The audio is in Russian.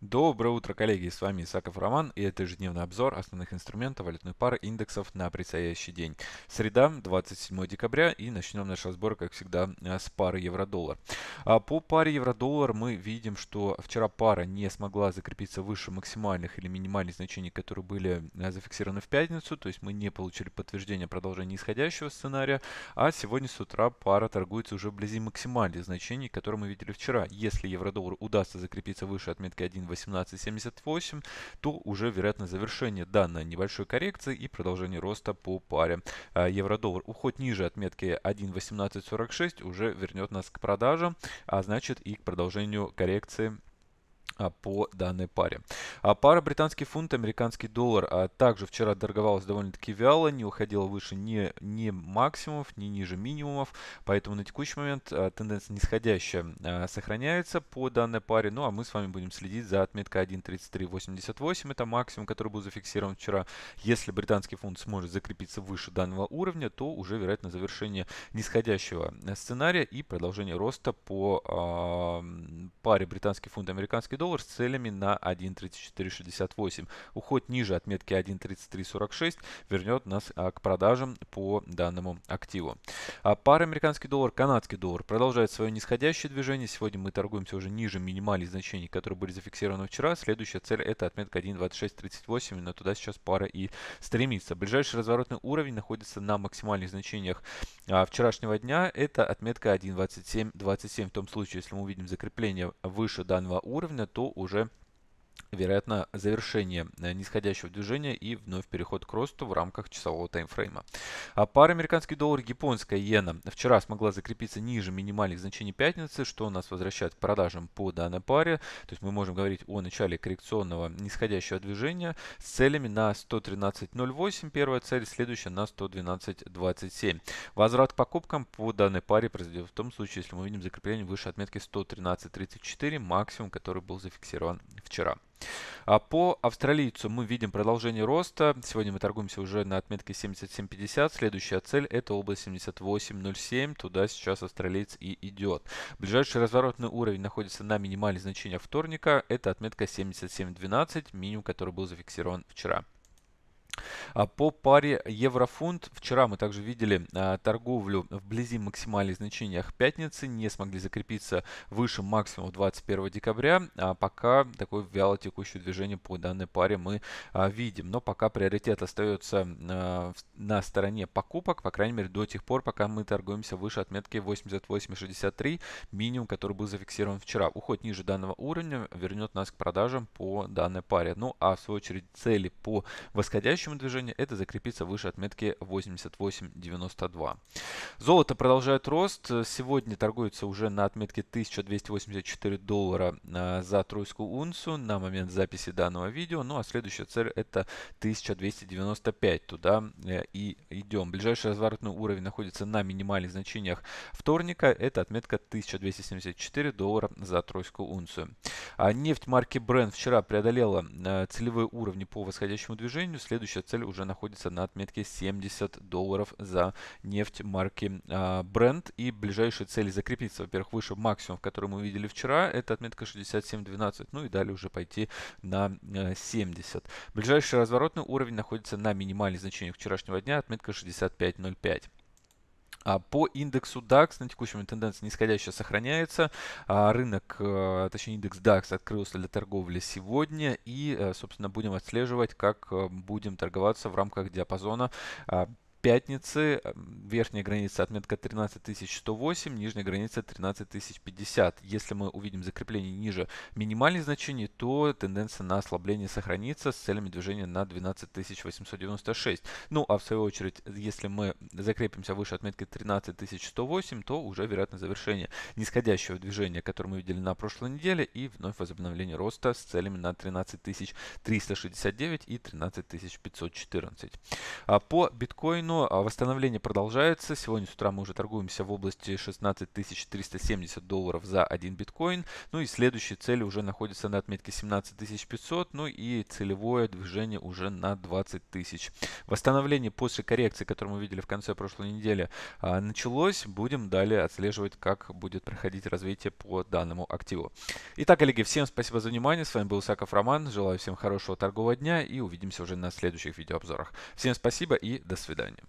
Доброе утро, коллеги! С вами Исаков Роман и это ежедневный обзор основных инструментов валютной пары индексов на предстоящий день. Среда, 27 декабря и начнем наш разбор, как всегда, э, с пары евро-доллар. А по паре евро-доллар мы видим, что вчера пара не смогла закрепиться выше максимальных или минимальных значений, которые были э, зафиксированы в пятницу, то есть мы не получили подтверждения продолжения нисходящего сценария, а сегодня с утра пара торгуется уже вблизи максимальных значений, которые мы видели вчера. Если евро-доллар удастся закрепиться выше отметки 1 18.78, то уже вероятно завершение данной небольшой коррекции и продолжение роста по паре. А, евро-доллар уход ниже отметки 1.1846 уже вернет нас к продажам, а значит и к продолжению коррекции а, по данной паре. А пара британский фунт, американский доллар а также вчера торговалась довольно-таки вяло, не уходила выше ни, ни максимумов, ни ниже минимумов, поэтому на текущий момент а, тенденция нисходящая а, сохраняется по данной паре, ну а мы с вами будем следить за отметкой 1.3388, это максимум, который был зафиксирован вчера. Если британский фунт сможет закрепиться выше данного уровня, то уже вероятно завершение нисходящего э, сценария и продолжение роста по а, паре британский фунт, американский доллар доллар с целями на 1.3468. Уход ниже отметки 1.3346 вернет нас а, к продажам по данному активу. А пара американский доллар, канадский доллар продолжает свое нисходящее движение. Сегодня мы торгуемся уже ниже минимальных значений, которые были зафиксированы вчера. Следующая цель это отметка 1.2638, но туда сейчас пара и стремится. Ближайший разворотный уровень находится на максимальных значениях а, вчерашнего дня. Это отметка 1.2727. В том случае, если мы увидим закрепление выше данного уровня, то уже вероятно, завершение э, нисходящего движения и вновь переход к росту в рамках часового таймфрейма. А пара американский доллар, японская иена вчера смогла закрепиться ниже минимальных значений пятницы, что нас возвращает к продажам по данной паре. То есть мы можем говорить о начале коррекционного нисходящего движения с целями на 113.08, первая цель, следующая на 112.27. Возврат к покупкам по данной паре произойдет в том случае, если мы видим закрепление выше отметки 113.34, максимум, который был зафиксирован вчера. А по австралийцу мы видим продолжение роста. Сегодня мы торгуемся уже на отметке 77.50. Следующая цель это область 78.07. Туда сейчас австралиец и идет. Ближайший разворотный уровень находится на минимальном значении вторника. Это отметка 77.12, минимум, который был зафиксирован вчера. А, по паре еврофунт вчера мы также видели а, торговлю вблизи максимальных значений пятницы, не смогли закрепиться выше максимума 21 декабря, а пока такое вяло текущее движение по данной паре мы а, видим. Но пока приоритет остается на стороне покупок, по крайней мере до тех пор, пока мы торгуемся выше отметки 88.63, минимум, который был зафиксирован вчера. Уход ниже данного уровня вернет нас к продажам по данной паре. Ну а в свою очередь цели по восходящему движению движение, это закрепиться выше отметки 88.92. Золото продолжает рост. Сегодня торгуется уже на отметке 1284 доллара а, за тройскую унцию на момент записи данного видео. Ну а следующая цель это 1295. Туда э, и идем. Ближайший разворотный уровень находится на минимальных значениях вторника. Это отметка 1274 доллара за тройскую унцию. А нефть марки Brent вчера преодолела э, целевые уровни по восходящему движению. Следующая цель уже находится на отметке 70 долларов за нефть марки а, Brent. И ближайшие цели закрепиться, во-первых, выше максимум, который мы видели вчера, это отметка 67.12, ну и далее уже пойти на 70. Э, Ближайший разворотный уровень находится на минимальных значениях вчерашнего дня, отметка 65.05. А, по индексу DAX на текущем момент тенденция нисходящая сохраняется. А, рынок, э, точнее индекс DAX открылся для торговли сегодня. И, э, собственно, будем отслеживать, как э, будем торговаться в рамках диапазона а, пятницы эм, верхняя граница отметка 13108, нижняя граница 13050. Если мы увидим закрепление ниже минимальных значений, то тенденция на ослабление сохранится с целями движения на 12896. Ну а в свою очередь, если мы закрепимся выше отметки 13108, то уже вероятно завершение нисходящего движения, которое мы видели на прошлой неделе, и вновь возобновление роста с целями на 13369 и 13514. А по биткоину а восстановление продолжается. Сегодня с утра мы уже торгуемся в области 16 370 долларов за один биткоин. Ну и следующие цели уже находится на отметке 17 500. Ну и целевое движение уже на 20 тысяч. Восстановление после коррекции, которую мы видели в конце прошлой недели, а, началось. Будем далее отслеживать, как будет проходить развитие по данному активу. Итак, коллеги, всем спасибо за внимание. С вами был Саков Роман. Желаю всем хорошего торгового дня и увидимся уже на следующих видеообзорах. Всем спасибо и до свидания.